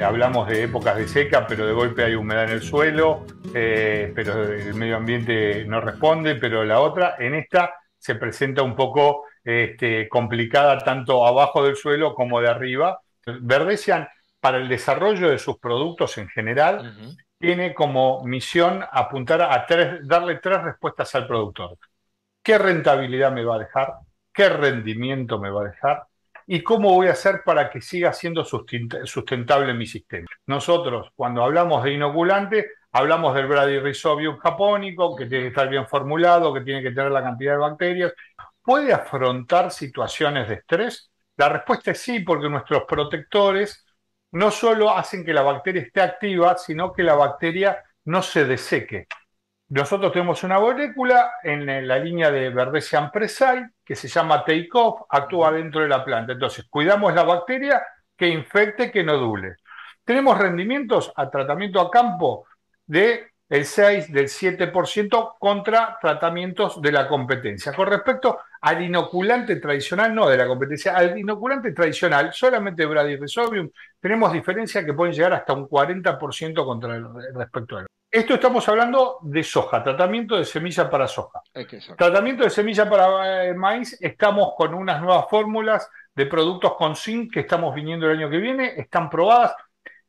Eh, hablamos de épocas de seca, pero de golpe hay humedad en el suelo, eh, pero el medio ambiente no responde, pero la otra, en esta se presenta un poco este, complicada tanto abajo del suelo como de arriba. Verdesian, para el desarrollo de sus productos en general, tiene como misión apuntar a tres, darle tres respuestas al productor. ¿Qué rentabilidad me va a dejar? ¿Qué rendimiento me va a dejar? y cómo voy a hacer para que siga siendo sustentable mi sistema. Nosotros, cuando hablamos de inoculante, hablamos del Bradyrhizobium japónico, que tiene que estar bien formulado, que tiene que tener la cantidad de bacterias. ¿Puede afrontar situaciones de estrés? La respuesta es sí, porque nuestros protectores no solo hacen que la bacteria esté activa, sino que la bacteria no se deseque. Nosotros tenemos una molécula en la línea de Verdesian Presai que se llama Takeoff, actúa dentro de la planta. Entonces, cuidamos la bacteria que infecte, que no dule. Tenemos rendimientos a tratamiento a campo del el 6, del 7% contra tratamientos de la competencia. Con respecto al inoculante tradicional, no de la competencia, al inoculante tradicional, solamente Bradyrhizobium tenemos diferencias que pueden llegar hasta un 40% contra respecto al esto estamos hablando de soja, tratamiento de semilla para soja. Tratamiento de semilla para eh, maíz, estamos con unas nuevas fórmulas de productos con zinc que estamos viniendo el año que viene, están probadas.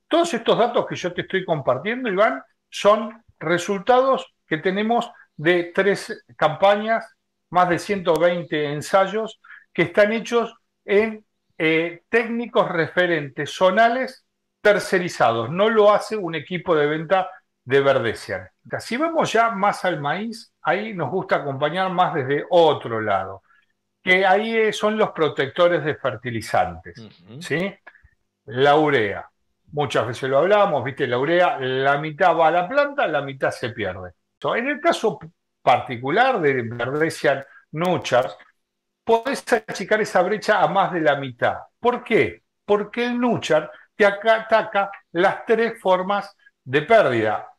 Todos estos datos que yo te estoy compartiendo, Iván, son resultados que tenemos de tres campañas, más de 120 ensayos que están hechos en eh, técnicos referentes zonales tercerizados. No lo hace un equipo de venta de verdecer. Si vamos ya más al maíz, ahí nos gusta acompañar más desde otro lado, que ahí eh, son los protectores de fertilizantes, ¿sí? La urea. Muchas veces lo hablamos, viste, la urea, la mitad va a la planta, la mitad se pierde. en el caso particular de Verdecian nuchars, podés achicar esa brecha a más de la mitad. ¿Por qué? Porque el Nuchar te ataca las tres formas de pérdida,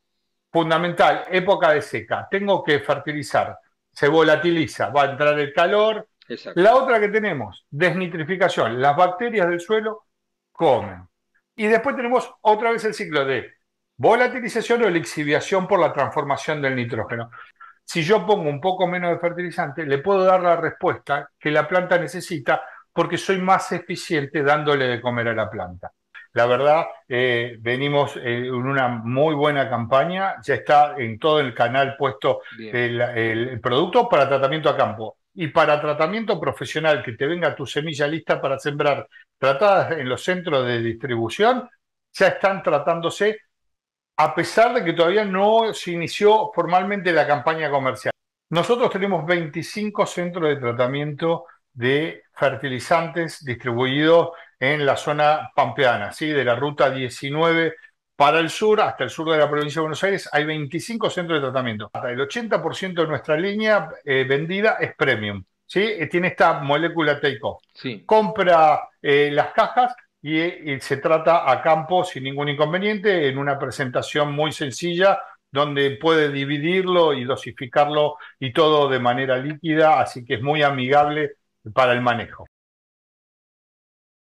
fundamental, época de seca, tengo que fertilizar, se volatiliza, va a entrar el calor. La otra que tenemos, desnitrificación, las bacterias del suelo comen. Y después tenemos otra vez el ciclo de volatilización o lixiviación por la transformación del nitrógeno. Si yo pongo un poco menos de fertilizante, le puedo dar la respuesta que la planta necesita porque soy más eficiente dándole de comer a la planta. La verdad, eh, venimos en eh, una muy buena campaña, ya está en todo el canal puesto el, el, producto para tratamiento a campo. Y para tratamiento profesional, que te venga tu semilla lista para sembrar, tratadas en los centros de distribución, ya están tratándose, a pesar de que todavía no se inició formalmente la campaña comercial. Nosotros tenemos 25 centros de tratamiento de fertilizantes distribuidos en la zona pampeana, ¿sí? de la ruta 19 para el sur, hasta el sur de la provincia de Buenos Aires, hay 25 centros de tratamiento. El 80% de nuestra línea eh, vendida es premium. ¿sí? Eh, tiene esta molécula Take-Off. Compra eh, las cajas y, se trata a campo sin ningún inconveniente, en una presentación muy sencilla, donde puede dividirlo y dosificarlo y todo de manera líquida, así que es muy amigable para el manejo.